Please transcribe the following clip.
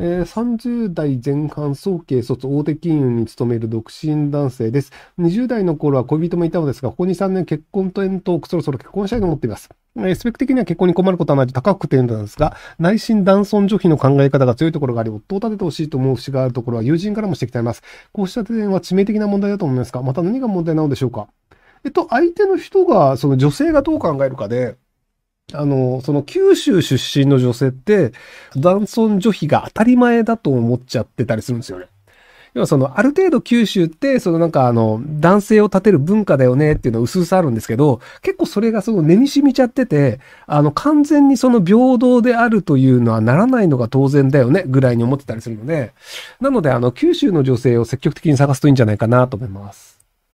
えー、30代前半、早慶卒、大手金融に勤める独身男性です。20代の頃は恋人もいたのですが、ここ2、3年結婚と遠遠く、そろそろ結婚したいと思っています。えスペック的には結婚に困ることはないと高く点なんですが、内心男尊女卑の考え方が強いところがあり、夫を立ててほしいと思う節があるところは友人からも指摘されます。こうした点は致命的な問題だと思いますが、また何が問題なのでしょうかえっと、相手の人が、その女性がどう考えるかで、あの、その九州出身の女性って、男尊女卑が当たり前だと思っちゃってたりするんですよね。要はその、ある程度九州って、そのなんかあの、男性を立てる文化だよねっていうのは薄々あるんですけど、結構それがその根に染みちゃってて、あの、完全にその平等であるというのはならないのが当然だよね、ぐらいに思ってたりするので、なのであの、九州の女性を積極的に探すといいんじゃないかなと思います。